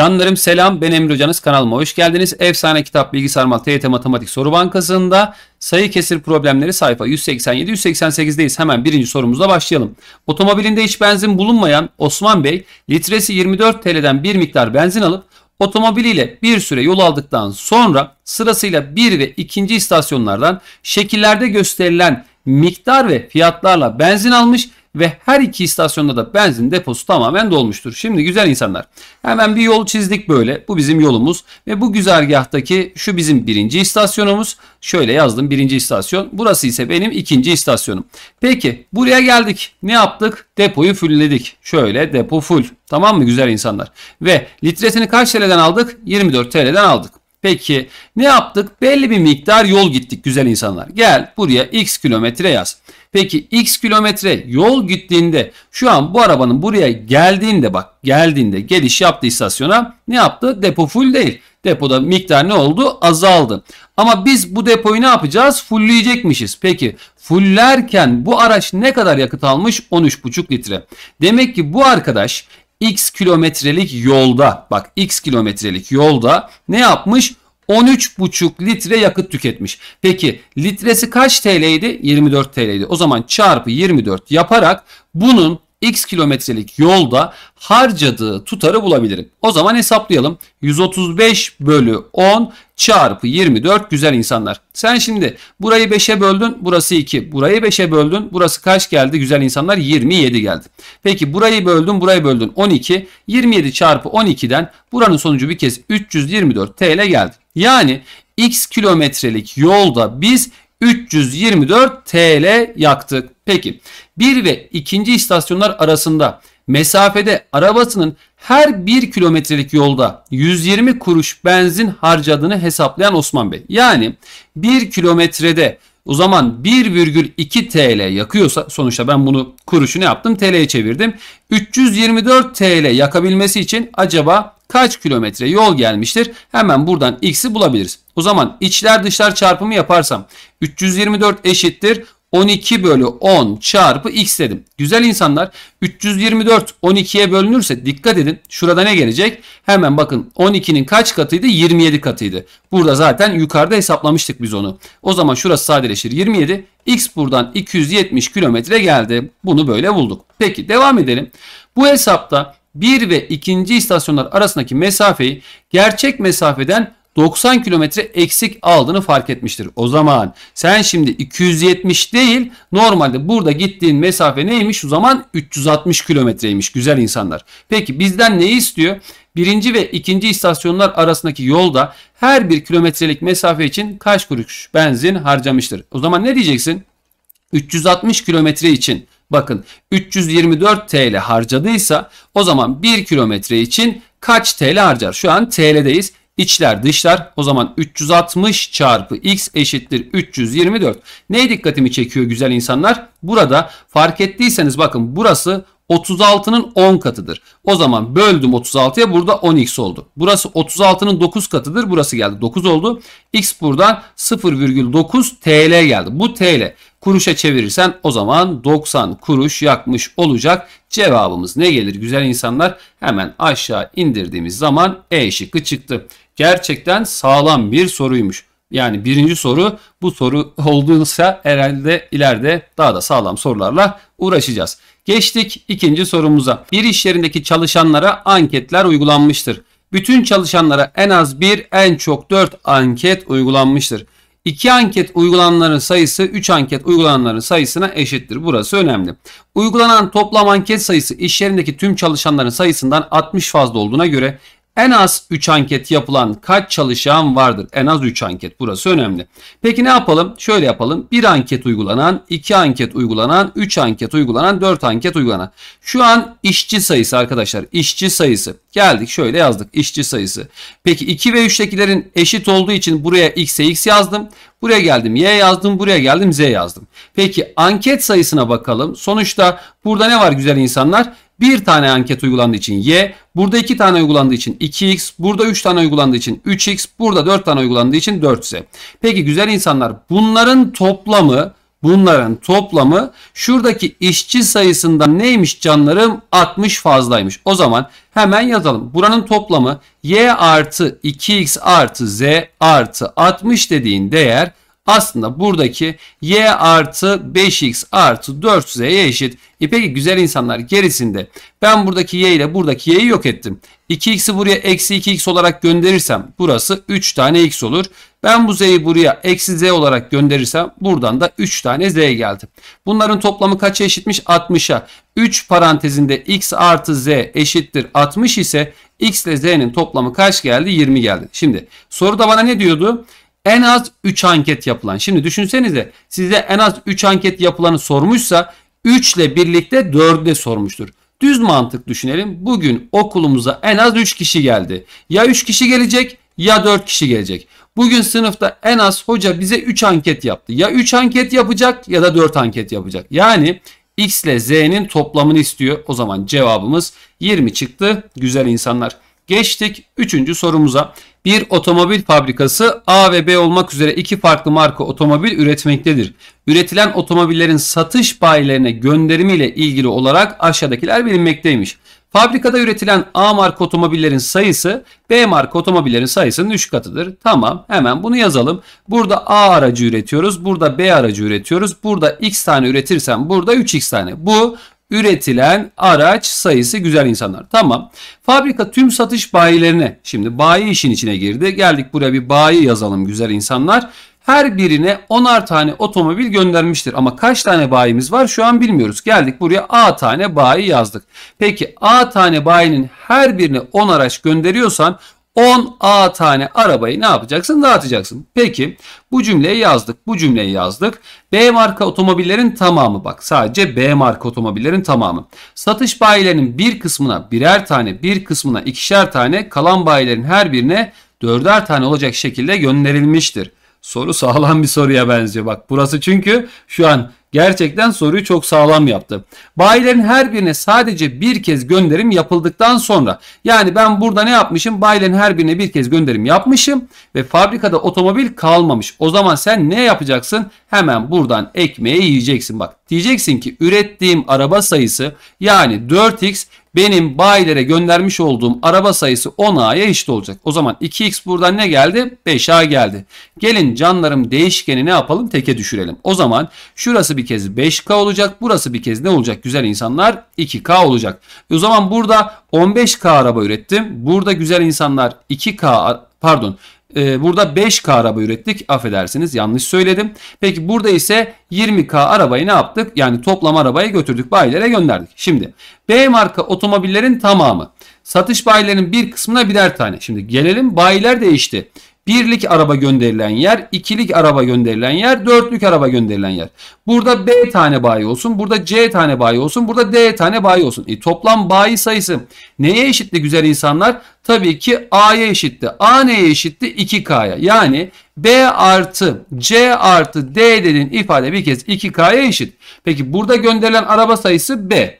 Canlarım selam ben Emre Hocanız kanalıma hoş geldiniz. Efsane Kitap Bilgisayar Mal TYT Matematik Soru Bankası'nda sayı kesir problemleri sayfa 187-188'deyiz. Hemen birinci sorumuzla başlayalım. Otomobilinde hiç benzin bulunmayan Osman Bey litresi 24 TL'den bir miktar benzin alıp otomobiliyle bir süre yol aldıktan sonra sırasıyla 1 ve 2. istasyonlardan şekillerde gösterilen miktar ve fiyatlarla benzin almış ve her iki istasyonda da benzin deposu tamamen dolmuştur. Şimdi güzel insanlar hemen bir yol çizdik böyle. Bu bizim yolumuz ve bu güzergahtaki şu bizim birinci istasyonumuz. Şöyle yazdım birinci istasyon. Burası ise benim ikinci istasyonum. Peki buraya geldik. Ne yaptık? Depoyu fullledik. Şöyle depo full. Tamam mı güzel insanlar? Ve litresini kaç TL'den aldık? 24 TL'den aldık. Peki ne yaptık? Belli bir miktar yol gittik güzel insanlar. Gel buraya x kilometre yaz. Peki x kilometre yol gittiğinde şu an bu arabanın buraya geldiğinde bak geldiğinde geliş yaptı istasyona ne yaptı? Depo full değil. Depoda miktar ne oldu? Azaldı. Ama biz bu depoyu ne yapacağız? Fullleyecekmişiz. Peki fullerken bu araç ne kadar yakıt almış? 13,5 litre. Demek ki bu arkadaş x kilometrelik yolda bak x kilometrelik yolda ne yapmış? 13,5 litre yakıt tüketmiş. Peki litresi kaç TL'ydi? 24 TL'ydi. O zaman çarpı 24 yaparak bunun x kilometrelik yolda harcadığı tutarı bulabilirim. O zaman hesaplayalım. 135 bölü 10 çarpı 24 güzel insanlar. Sen şimdi burayı 5'e böldün burası 2. Burayı 5'e böldün burası kaç geldi güzel insanlar 27 geldi. Peki burayı böldün burayı böldün 12. 27 çarpı 12'den buranın sonucu bir kez 324 TL geldi. Yani x kilometrelik yolda biz 324 TL yaktık. Peki bir ve ikinci istasyonlar arasında mesafede arabasının her 1 kilometrelik yolda 120 kuruş benzin harcadığını hesaplayan Osman Bey. Yani 1 kilometrede o zaman 1,2 TL yakıyorsa sonuçta ben bunu kuruşu ne yaptım? TL'ye çevirdim. 324 TL yakabilmesi için acaba kaç kilometre yol gelmiştir? Hemen buradan x'i bulabiliriz. O zaman içler dışlar çarpımı yaparsam 324 eşittir 12 bölü 10 çarpı x dedim. Güzel insanlar 324 12'ye bölünürse dikkat edin şurada ne gelecek? Hemen bakın 12'nin kaç katıydı? 27 katıydı. Burada zaten yukarıda hesaplamıştık biz onu. O zaman şurası sadeleşir 27. X buradan 270 kilometre geldi. Bunu böyle bulduk. Peki devam edelim. Bu hesapta 1 ve 2. istasyonlar arasındaki mesafeyi gerçek mesafeden 90 kilometre eksik aldığını fark etmiştir. O zaman sen şimdi 270 değil normalde burada gittiğin mesafe neymiş? O zaman 360 kilometreymiş güzel insanlar. Peki bizden ne istiyor? Birinci ve ikinci istasyonlar arasındaki yolda her bir kilometrelik mesafe için kaç kuruş benzin harcamıştır? O zaman ne diyeceksin? 360 kilometre için Bakın 324 TL harcadıysa o zaman 1 kilometre için kaç TL harcar? Şu an TL'deyiz. İçler dışlar o zaman 360 çarpı x eşittir 324. Neye dikkatimi çekiyor güzel insanlar? Burada fark ettiyseniz bakın burası 36'nın 10 katıdır. O zaman böldüm 36'ya burada 10x oldu. Burası 36'nın 9 katıdır. Burası geldi 9 oldu. X buradan 0,9 TL geldi. Bu TL kuruşa çevirirsen o zaman 90 kuruş yakmış olacak. Cevabımız ne gelir güzel insanlar? Hemen aşağı indirdiğimiz zaman E şıkkı çıktı. Gerçekten sağlam bir soruymuş. Yani birinci soru bu soru olduysa herhalde ileride daha da sağlam sorularla uğraşacağız. Geçtik ikinci sorumuza. Bir iş yerindeki çalışanlara anketler uygulanmıştır. Bütün çalışanlara en az bir en çok 4 anket uygulanmıştır. 2 anket uygulananların sayısı 3 anket uygulananların sayısına eşittir. Burası önemli. Uygulanan toplam anket sayısı iş yerindeki tüm çalışanların sayısından 60 fazla olduğuna göre en az 3 anket yapılan kaç çalışan vardır? En az 3 anket burası önemli. Peki ne yapalım? Şöyle yapalım. 1 anket uygulanan, 2 anket uygulanan, 3 anket uygulanan, 4 anket uygulanan. Şu an işçi sayısı arkadaşlar. İşçi sayısı. Geldik şöyle yazdık işçi sayısı. Peki 2 ve 3'tekilerin eşit olduğu için buraya x'e x yazdım. Buraya geldim y yazdım. Buraya geldim z yazdım. Peki anket sayısına bakalım. Sonuçta burada ne var güzel insanlar? Bir tane anket uygulandığı için Y, burada iki tane uygulandığı için 2X, burada üç tane uygulandığı için 3X, burada dört tane uygulandığı için 4Z. Peki güzel insanlar bunların toplamı Bunların toplamı şuradaki işçi sayısından neymiş canlarım? 60 fazlaymış. O zaman hemen yazalım. Buranın toplamı y artı 2x artı z artı 60 dediğin değer aslında buradaki y artı 5x artı 4z'ye eşit. E peki güzel insanlar gerisinde ben buradaki y ile buradaki y'yi yok ettim. 2x'i buraya eksi 2x olarak gönderirsem burası 3 tane x olur. Ben bu z'yi buraya eksi z olarak gönderirsem buradan da 3 tane z geldi. Bunların toplamı kaça eşitmiş? 60'a. 3 parantezinde x artı z eşittir 60 ise x ile z'nin toplamı kaç geldi? 20 geldi. Şimdi soruda bana ne diyordu? en az 3 anket yapılan. Şimdi düşünsenize size en az 3 anket yapılanı sormuşsa 3 ile birlikte 4'ü de sormuştur. Düz mantık düşünelim. Bugün okulumuza en az 3 kişi geldi. Ya 3 kişi gelecek ya 4 kişi gelecek. Bugün sınıfta en az hoca bize 3 anket yaptı. Ya 3 anket yapacak ya da 4 anket yapacak. Yani X ile Z'nin toplamını istiyor. O zaman cevabımız 20 çıktı. Güzel insanlar. Geçtik 3. sorumuza. Bir otomobil fabrikası A ve B olmak üzere iki farklı marka otomobil üretmektedir. Üretilen otomobillerin satış bayilerine gönderimiyle ilgili olarak aşağıdakiler bilinmekteymiş. Fabrikada üretilen A marka otomobillerin sayısı B marka otomobillerin sayısının 3 katıdır. Tamam hemen bunu yazalım. Burada A aracı üretiyoruz. Burada B aracı üretiyoruz. Burada X tane üretirsem burada 3X tane. Bu üretilen araç sayısı güzel insanlar. Tamam. Fabrika tüm satış bayilerine şimdi bayi işin içine girdi. Geldik buraya bir bayi yazalım güzel insanlar. Her birine 10'ar tane otomobil göndermiştir. Ama kaç tane bayimiz var şu an bilmiyoruz. Geldik buraya A tane bayi yazdık. Peki A tane bayinin her birine 10 araç gönderiyorsan 10A tane arabayı ne yapacaksın? Dağıtacaksın. Peki bu cümleyi yazdık. Bu cümleyi yazdık. B marka otomobillerin tamamı bak sadece B marka otomobillerin tamamı. Satış bayilerinin bir kısmına birer tane bir kısmına ikişer tane kalan bayilerin her birine dörder tane olacak şekilde gönderilmiştir. Soru sağlam bir soruya benziyor. Bak burası çünkü şu an gerçekten soruyu çok sağlam yaptı. Bayilerin her birine sadece bir kez gönderim yapıldıktan sonra yani ben burada ne yapmışım? Bayilerin her birine bir kez gönderim yapmışım ve fabrikada otomobil kalmamış. O zaman sen ne yapacaksın? Hemen buradan ekmeği yiyeceksin. Bak diyeceksin ki ürettiğim araba sayısı yani 4x benim bayilere göndermiş olduğum araba sayısı 10A'ya eşit olacak. O zaman 2X buradan ne geldi? 5A geldi. Gelin canlarım değişkeni ne yapalım? Teke düşürelim. O zaman şurası bir kez 5K olacak. Burası bir kez ne olacak güzel insanlar? 2K olacak. O zaman burada 15K araba ürettim. Burada güzel insanlar 2K pardon ee, burada 5K araba ürettik. Affedersiniz yanlış söyledim. Peki burada ise 20K arabayı ne yaptık? Yani toplam arabayı götürdük bayilere gönderdik. Şimdi B marka otomobillerin tamamı. Satış bayilerinin bir kısmına birer tane. Şimdi gelelim bayiler değişti. Birlik araba gönderilen yer, ikilik araba gönderilen yer, dörtlük araba gönderilen yer. Burada B tane bayi olsun, burada C tane bayi olsun, burada D tane bayi olsun. E, toplam bayi sayısı neye eşitti güzel insanlar? Tabii ki A'ya eşitti. A neye eşitti? 2K'ya. Yani B artı C artı D dediğin ifade bir kez 2K'ya eşit. Peki burada gönderilen araba sayısı B.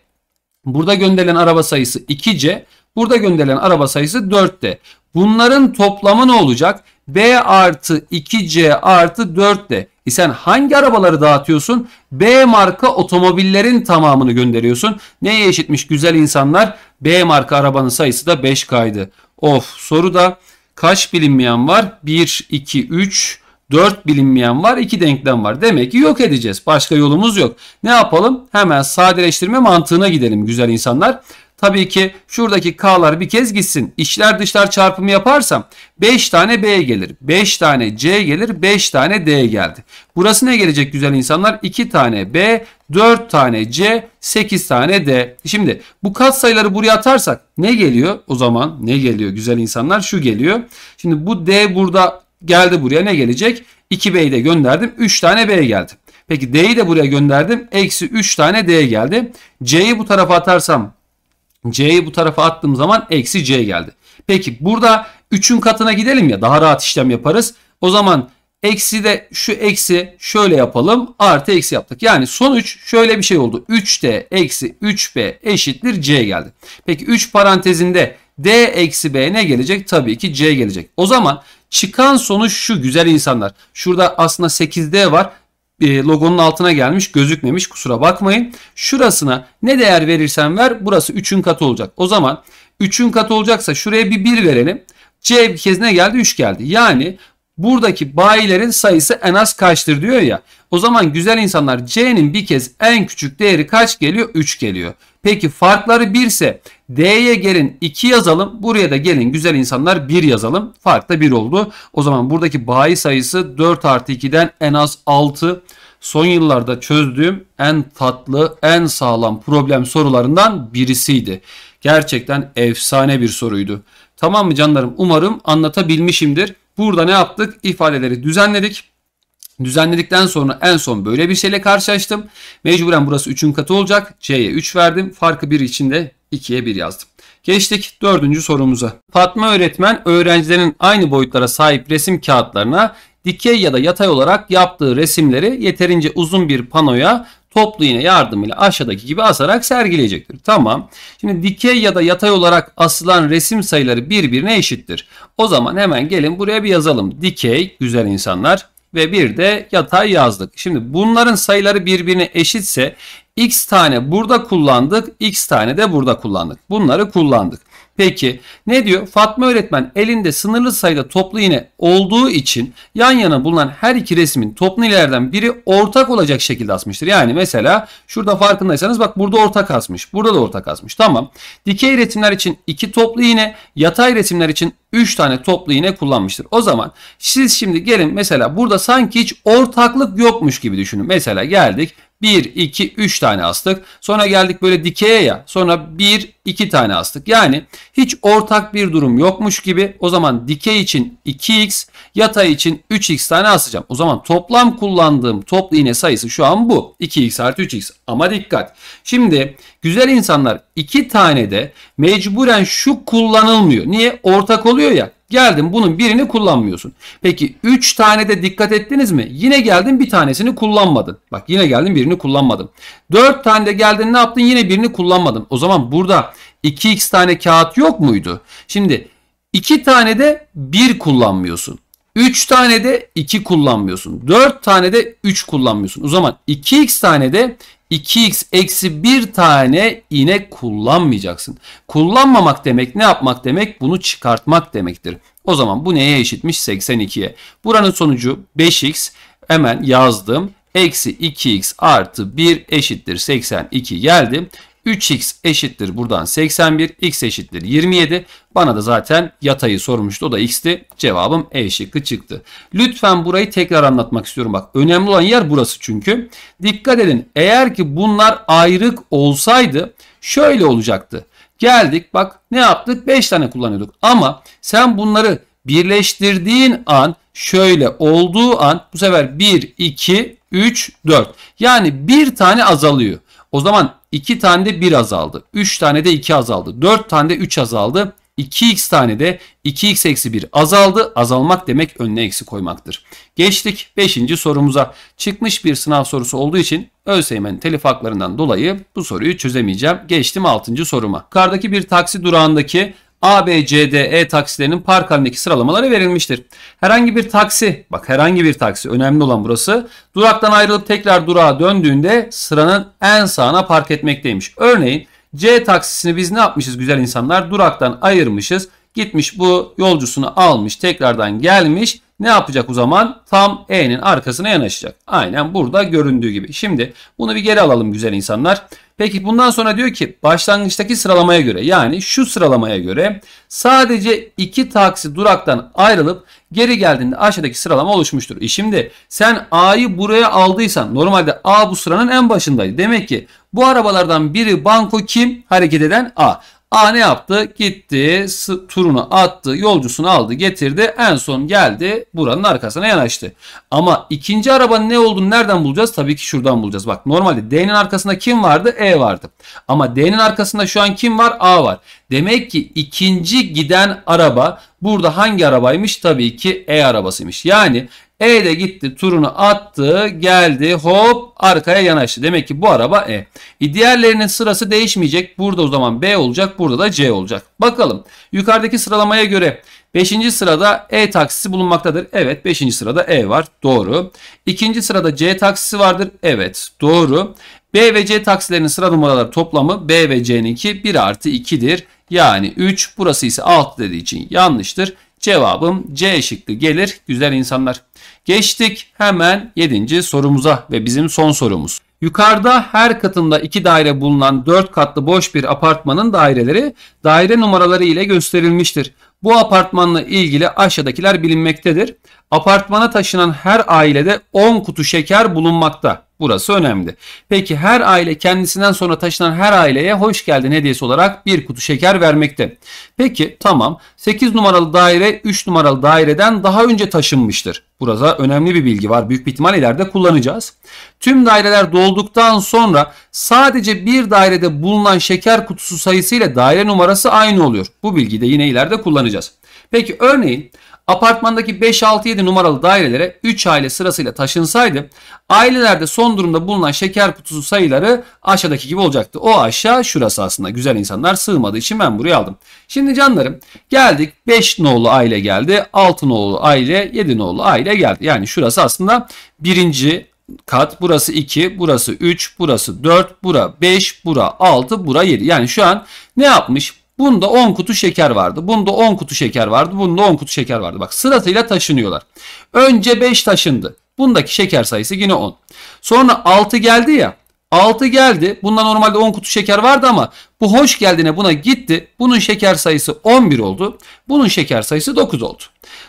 Burada gönderilen araba sayısı 2C. Burada gönderilen araba sayısı 4D. Bunların toplamı ne olacak? B artı 2C artı 4D. E sen hangi arabaları dağıtıyorsun? B marka otomobillerin tamamını gönderiyorsun. Neye eşitmiş güzel insanlar? B marka arabanın sayısı da 5 kaydı. Of soruda kaç bilinmeyen var? 1, 2, 3, 4 bilinmeyen var. 2 denklem var. Demek ki yok edeceğiz. Başka yolumuz yok. Ne yapalım? Hemen sadeleştirme mantığına gidelim güzel insanlar. Tabii ki şuradaki K'lar bir kez gitsin. İçler dışlar çarpımı yaparsam 5 tane B gelir. 5 tane C gelir. 5 tane D geldi. Burası ne gelecek güzel insanlar? 2 tane B, 4 tane C, 8 tane D. Şimdi bu katsayıları buraya atarsak ne geliyor? O zaman ne geliyor güzel insanlar? Şu geliyor. Şimdi bu D burada geldi buraya ne gelecek? 2 B'yi de gönderdim. 3 tane B geldi. Peki D'yi de buraya gönderdim. Eksi 3 tane D geldi. C'yi bu tarafa atarsam C'yi bu tarafa attığım zaman eksi C geldi. Peki burada 3'ün katına gidelim ya daha rahat işlem yaparız. O zaman eksi de şu eksi şöyle yapalım artı eksi yaptık. Yani sonuç şöyle bir şey oldu. 3D eksi 3B eşittir C geldi. Peki 3 parantezinde D eksi B ne gelecek? Tabii ki C gelecek. O zaman çıkan sonuç şu güzel insanlar. Şurada aslında 8D var. E, logonun altına gelmiş gözükmemiş kusura bakmayın. Şurasına ne değer verirsen ver burası 3'ün katı olacak. O zaman 3'ün katı olacaksa şuraya bir 1 verelim. C kez ne geldi? 3 geldi. Yani buradaki bayilerin sayısı en az kaçtır diyor ya. O zaman güzel insanlar C'nin bir kez en küçük değeri kaç geliyor? 3 geliyor. Peki farkları 1 ise D'ye gelin 2 yazalım. Buraya da gelin güzel insanlar 1 yazalım. Fark da 1 oldu. O zaman buradaki bayi sayısı 4 artı 2'den en az 6. Son yıllarda çözdüğüm en tatlı, en sağlam problem sorularından birisiydi. Gerçekten efsane bir soruydu. Tamam mı canlarım? Umarım anlatabilmişimdir. Burada ne yaptık? İfadeleri düzenledik. Düzenledikten sonra en son böyle bir şeyle karşılaştım. Mecburen burası 3'ün katı olacak. C'ye 3 verdim. Farkı 1 için de 2'ye 1 yazdım. Geçtik dördüncü sorumuza. Fatma öğretmen öğrencilerin aynı boyutlara sahip resim kağıtlarına dikey ya da yatay olarak yaptığı resimleri yeterince uzun bir panoya toplu iğne yardımıyla aşağıdaki gibi asarak sergileyecektir. Tamam. Şimdi dikey ya da yatay olarak asılan resim sayıları birbirine eşittir. O zaman hemen gelin buraya bir yazalım. Dikey güzel insanlar ve bir de yatay yazdık. Şimdi bunların sayıları birbirine eşitse x tane burada kullandık, x tane de burada kullandık. Bunları kullandık. Peki ne diyor? Fatma öğretmen elinde sınırlı sayıda toplu iğne olduğu için yan yana bulunan her iki resmin toplu iğnelerden biri ortak olacak şekilde asmıştır. Yani mesela şurada farkındaysanız bak burada ortak asmış. Burada da ortak asmış. Tamam. Dikey resimler için iki toplu iğne, yatay resimler için üç tane toplu iğne kullanmıştır. O zaman siz şimdi gelin mesela burada sanki hiç ortaklık yokmuş gibi düşünün. Mesela geldik 1, 2, 3 tane astık. Sonra geldik böyle dikeye ya. Sonra 1, 2 tane astık. Yani hiç ortak bir durum yokmuş gibi o zaman dikey için 2x, yatay için 3x tane asacağım. O zaman toplam kullandığım toplu iğne sayısı şu an bu. 2x artı 3x. Ama dikkat. Şimdi güzel insanlar 2 tane de mecburen şu kullanılmıyor. Niye? Ortak oluyor ya. Geldin bunun birini kullanmıyorsun. Peki 3 tane de dikkat ettiniz mi? Yine geldin bir tanesini kullanmadın. Bak yine geldin birini kullanmadım. 4 tane de geldin ne yaptın? Yine birini kullanmadım. O zaman burada 2x tane kağıt yok muydu? Şimdi 2 tane de 1 kullanmıyorsun. 3 tane de 2 kullanmıyorsun. 4 tane de 3 kullanmıyorsun. O zaman 2x tane de 2x eksi 1 tane yine kullanmayacaksın. Kullanmamak demek ne yapmak demek? Bunu çıkartmak demektir. O zaman bu neye eşitmiş? 82'ye. Buranın sonucu 5x hemen yazdım. Eksi 2x artı 1 eşittir 82 geldi. 3x eşittir buradan 81, x eşittir 27. Bana da zaten yatayı sormuştu. O da x'ti. Cevabım E şıkkı çıktı. Lütfen burayı tekrar anlatmak istiyorum. Bak önemli olan yer burası çünkü. Dikkat edin. Eğer ki bunlar ayrık olsaydı şöyle olacaktı. Geldik bak ne yaptık? 5 tane kullanıyorduk. Ama sen bunları birleştirdiğin an şöyle olduğu an bu sefer 1, 2, 3, 4. Yani bir tane azalıyor. O zaman 2 tane de 1 azaldı. 3 tane de 2 azaldı. 4 tane de 3 azaldı. 2x tane de 2x eksi 1 azaldı. Azalmak demek önüne eksi koymaktır. Geçtik 5. sorumuza. Çıkmış bir sınav sorusu olduğu için ÖSYM'nin telif haklarından dolayı bu soruyu çözemeyeceğim. Geçtim 6. soruma. Yukarıdaki bir taksi durağındaki A, B, C, D, E taksilerinin park halindeki sıralamaları verilmiştir. Herhangi bir taksi, bak herhangi bir taksi önemli olan burası. Duraktan ayrılıp tekrar durağa döndüğünde sıranın en sağına park etmekteymiş. Örneğin C taksisini biz ne yapmışız güzel insanlar? Duraktan ayırmışız. Gitmiş bu yolcusunu almış tekrardan gelmiş. Ne yapacak o zaman? Tam E'nin arkasına yanaşacak. Aynen burada göründüğü gibi. Şimdi bunu bir geri alalım güzel insanlar. Peki bundan sonra diyor ki başlangıçtaki sıralamaya göre yani şu sıralamaya göre sadece iki taksi duraktan ayrılıp geri geldiğinde aşağıdaki sıralama oluşmuştur. E şimdi sen A'yı buraya aldıysan normalde A bu sıranın en başındaydı. Demek ki bu arabalardan biri banko kim? Hareket eden A. A ne yaptı? Gitti, turunu attı, yolcusunu aldı, getirdi. En son geldi, buranın arkasına yanaştı. Ama ikinci arabanın ne olduğunu nereden bulacağız? Tabii ki şuradan bulacağız. Bak normalde D'nin arkasında kim vardı? E vardı. Ama D'nin arkasında şu an kim var? A var. Demek ki ikinci giden araba burada hangi arabaymış? Tabii ki E arabasıymış. Yani e de gitti turunu attı geldi hop arkaya yanaştı. Demek ki bu araba E. e diğerlerinin sırası değişmeyecek. Burada o zaman B olacak burada da C olacak. Bakalım yukarıdaki sıralamaya göre 5. sırada E taksisi bulunmaktadır. Evet 5. sırada E var doğru. 2. sırada C taksisi vardır. Evet doğru. B ve C taksilerinin sıra numaraları toplamı B ve C'ninki 1 artı 2'dir. Yani 3 burası ise 6 dediği için yanlıştır. Cevabım C şıkkı gelir güzel insanlar. Geçtik hemen 7. sorumuza ve bizim son sorumuz. Yukarıda her katında iki daire bulunan dört katlı boş bir apartmanın daireleri daire numaraları ile gösterilmiştir. Bu apartmanla ilgili aşağıdakiler bilinmektedir. Apartmana taşınan her ailede 10 kutu şeker bulunmakta. Burası önemli. Peki her aile kendisinden sonra taşınan her aileye hoş geldin hediyesi olarak bir kutu şeker vermekte. Peki tamam 8 numaralı daire 3 numaralı daireden daha önce taşınmıştır. Burada önemli bir bilgi var. Büyük bir ihtimal ileride kullanacağız. Tüm daireler dolduktan sonra sadece bir dairede bulunan şeker kutusu sayısı ile daire numarası aynı oluyor. Bu bilgiyi de yine ileride kullanacağız. Peki örneğin Apartmandaki 5-6-7 numaralı dairelere 3 aile sırasıyla taşınsaydı ailelerde son durumda bulunan şeker kutusu sayıları aşağıdaki gibi olacaktı. O aşağı şurası aslında güzel insanlar sığmadığı için ben buraya aldım. Şimdi canlarım geldik 5 nolu aile geldi 6 nolu aile 7 nolu aile geldi. Yani şurası aslında birinci kat. Burası 2, burası 3, burası 4, bura 5, bura 6, bura 7. Yani şu an ne yapmış? Bunda 10 kutu şeker vardı. Bunda 10 kutu şeker vardı. Bunda 10 kutu şeker vardı. Bak sırasıyla taşınıyorlar. Önce 5 taşındı. Bundaki şeker sayısı yine 10. Sonra 6 geldi ya. 6 geldi. Bunda normalde 10 kutu şeker vardı ama bu hoş geldine buna gitti. Bunun şeker sayısı 11 oldu. Bunun şeker sayısı 9 oldu.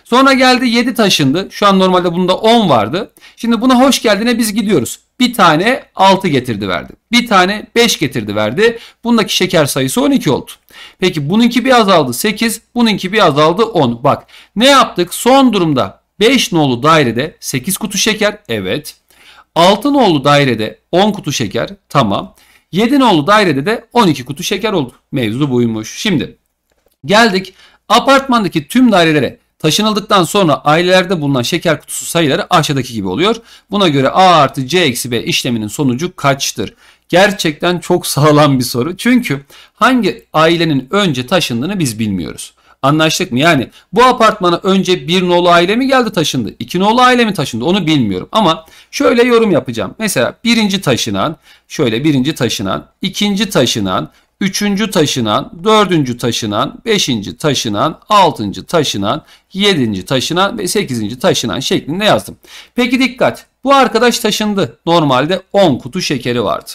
Sonra geldi 7 taşındı. Şu an normalde bunda 10 vardı. Şimdi buna hoş geldine biz gidiyoruz. Bir tane 6 getirdi verdi. Bir tane 5 getirdi verdi. Bundaki şeker sayısı 12 oldu. Peki bununki bir azaldı 8. Bununki bir azaldı 10. Bak ne yaptık? Son durumda 5 nolu dairede 8 kutu şeker. Evet. 6 nolu dairede 10 kutu şeker tamam. 7 nolu dairede de 12 kutu şeker oldu. Mevzu buymuş. Şimdi geldik apartmandaki tüm dairelere taşınıldıktan sonra ailelerde bulunan şeker kutusu sayıları aşağıdaki gibi oluyor. Buna göre A artı C eksi B işleminin sonucu kaçtır? Gerçekten çok sağlam bir soru. Çünkü hangi ailenin önce taşındığını biz bilmiyoruz. Anlaştık mı? Yani bu apartmana önce bir nolu aile mi geldi taşındı? iki nolu aile mi taşındı? Onu bilmiyorum. Ama şöyle yorum yapacağım. Mesela birinci taşınan, şöyle birinci taşınan, ikinci taşınan, üçüncü taşınan, dördüncü taşınan, beşinci taşınan, altıncı taşınan, yedinci taşınan ve sekizinci taşınan şeklinde yazdım. Peki dikkat. Bu arkadaş taşındı. Normalde 10 kutu şekeri vardı.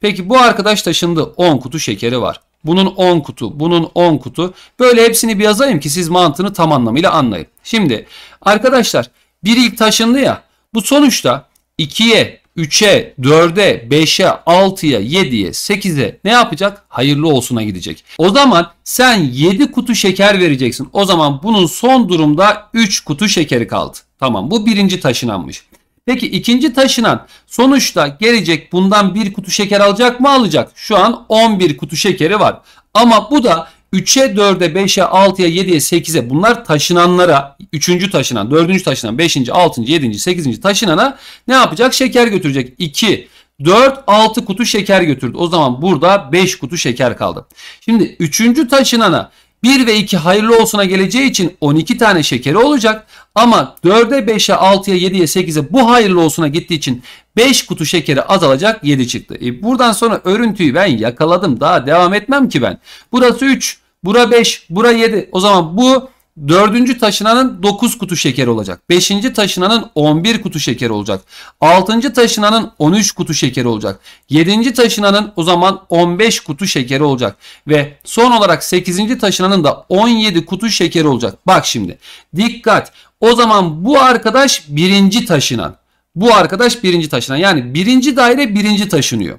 Peki bu arkadaş taşındı 10 kutu şekeri var. Bunun 10 kutu, bunun 10 kutu. Böyle hepsini bir yazayım ki siz mantığını tam anlamıyla anlayın. Şimdi arkadaşlar bir ilk taşındı ya. Bu sonuçta 2'ye, 3'e, 4'e, 5'e, 6'ya, 7'ye, 8'e ne yapacak? Hayırlı olsuna gidecek. O zaman sen 7 kutu şeker vereceksin. O zaman bunun son durumda 3 kutu şekeri kaldı. Tamam bu birinci taşınanmış. Peki ikinci taşınan sonuçta gelecek bundan bir kutu şeker alacak mı alacak? Şu an 11 kutu şekeri var. Ama bu da 3'e 4'e 5'e 6'ya 7'ye 8'e bunlar taşınanlara 3. taşınan 4. taşınan 5. 6. 7. 8. taşınana ne yapacak? Şeker götürecek. 2 4 6 kutu şeker götürdü. O zaman burada 5 kutu şeker kaldı. Şimdi 3. taşınana 1 ve 2 hayırlı olsuna geleceği için 12 tane şekeri olacak. Ama 4'e 5'e 6'ya 7'ye 8'e bu hayırlı olsuna gittiği için 5 kutu şekeri azalacak 7 çıktı. E buradan sonra örüntüyü ben yakaladım daha devam etmem ki ben. Burası 3 bura 5 bura 7 o zaman bu Dördüncü taşınanın 9 kutu şeker olacak. Beşinci taşınanın 11 kutu şeker olacak. Altıncı taşınanın 13 kutu şeker olacak. Yedinci taşınanın o zaman 15 kutu şeker olacak. Ve son olarak sekizinci taşınanın da 17 kutu şeker olacak. Bak şimdi dikkat o zaman bu arkadaş birinci taşınan. Bu arkadaş birinci taşınan. Yani birinci daire birinci taşınıyor.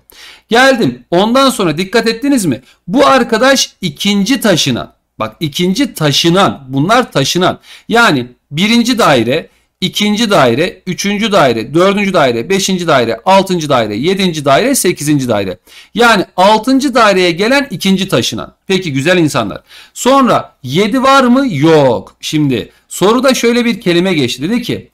Geldim. Ondan sonra dikkat ettiniz mi? Bu arkadaş ikinci taşınan. Bak ikinci taşınan bunlar taşınan. Yani birinci daire, ikinci daire, üçüncü daire, dördüncü daire, beşinci daire, altıncı daire, yedinci daire, sekizinci daire. Yani altıncı daireye gelen ikinci taşınan. Peki güzel insanlar. Sonra yedi var mı? Yok. Şimdi soruda şöyle bir kelime geçti. Dedi ki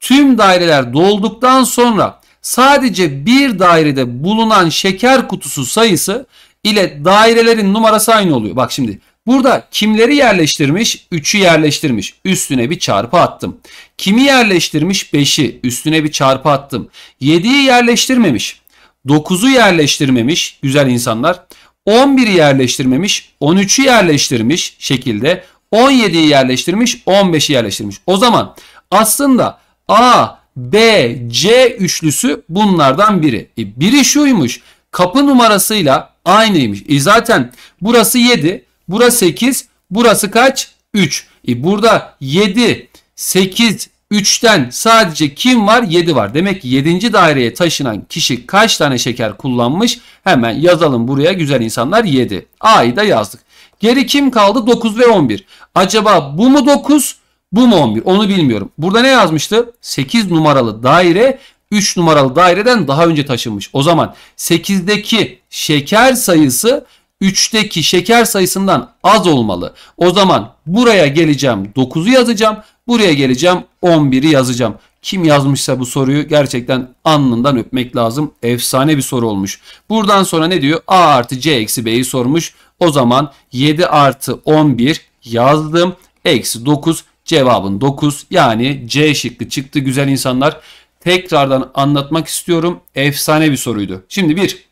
tüm daireler dolduktan sonra sadece bir dairede bulunan şeker kutusu sayısı ile dairelerin numarası aynı oluyor. Bak şimdi Burada kimleri yerleştirmiş? 3'ü yerleştirmiş. Üstüne bir çarpı attım. Kimi yerleştirmiş? 5'i. Üstüne bir çarpı attım. 7'yi yerleştirmemiş. 9'u yerleştirmemiş. Güzel insanlar. 11'i yerleştirmemiş. 13'ü yerleştirmiş şekilde. 17'yi yerleştirmiş. 15'i yerleştirmiş. O zaman aslında A, B, C üçlüsü bunlardan biri. E biri şuymuş. Kapı numarasıyla aynıymış. E zaten burası 7. Burası 8. Burası kaç? 3. E burada 7, 8, 3'ten sadece kim var? 7 var. Demek ki 7. daireye taşınan kişi kaç tane şeker kullanmış? Hemen yazalım buraya güzel insanlar 7. A'yı da yazdık. Geri kim kaldı? 9 ve 11. Acaba bu mu 9? Bu mu 11? Onu bilmiyorum. Burada ne yazmıştı? 8 numaralı daire 3 numaralı daireden daha önce taşınmış. O zaman 8'deki şeker sayısı 3'teki şeker sayısından az olmalı. O zaman buraya geleceğim 9'u yazacağım. Buraya geleceğim 11'i yazacağım. Kim yazmışsa bu soruyu gerçekten anından öpmek lazım. Efsane bir soru olmuş. Buradan sonra ne diyor? A artı C eksi B'yi sormuş. O zaman 7 artı 11 yazdım. Eksi 9 cevabın 9 yani C şıkkı çıktı güzel insanlar. Tekrardan anlatmak istiyorum. Efsane bir soruydu. Şimdi bir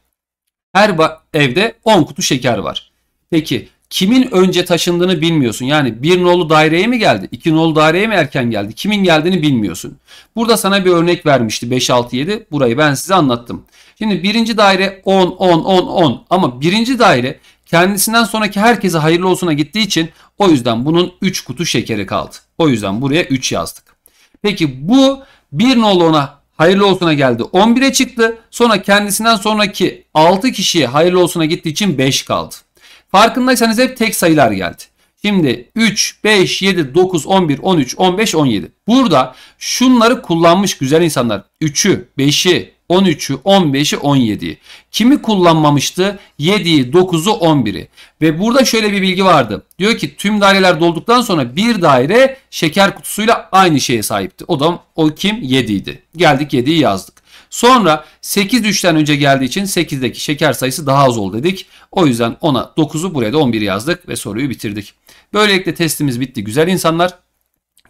her evde 10 kutu şeker var. Peki kimin önce taşındığını bilmiyorsun. Yani bir nolu daireye mi geldi? iki nolu daireye mi erken geldi? Kimin geldiğini bilmiyorsun. Burada sana bir örnek vermişti 5, 6, 7. Burayı ben size anlattım. Şimdi birinci daire 10, 10, 10, 10. Ama birinci daire kendisinden sonraki herkese hayırlı olsuna gittiği için o yüzden bunun 3 kutu şekeri kaldı. O yüzden buraya 3 yazdık. Peki bu bir nolu ona hayırlı olsuna geldi. 11'e çıktı. Sonra kendisinden sonraki 6 kişiye hayırlı olsuna gittiği için 5 kaldı. Farkındaysanız hep tek sayılar geldi. Şimdi 3, 5, 7, 9, 11, 13, 15, 17. Burada şunları kullanmış güzel insanlar. 3'ü, 5'i, 13'ü, 15'i, 17'yi. Kimi kullanmamıştı? 7'yi, 9'u, 11'i. Ve burada şöyle bir bilgi vardı. Diyor ki tüm daireler dolduktan sonra bir daire şeker kutusuyla aynı şeye sahipti. O da o kim? 7'ydi. Geldik 7'yi yazdık. Sonra 8 3'ten önce geldiği için 8'deki şeker sayısı daha az oldu dedik. O yüzden ona 9'u buraya da 11 yazdık ve soruyu bitirdik. Böylelikle testimiz bitti. Güzel insanlar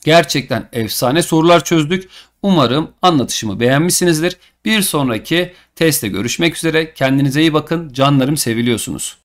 gerçekten efsane sorular çözdük. Umarım anlatışımı beğenmişsinizdir. Bir sonraki testte görüşmek üzere. Kendinize iyi bakın. Canlarım seviliyorsunuz.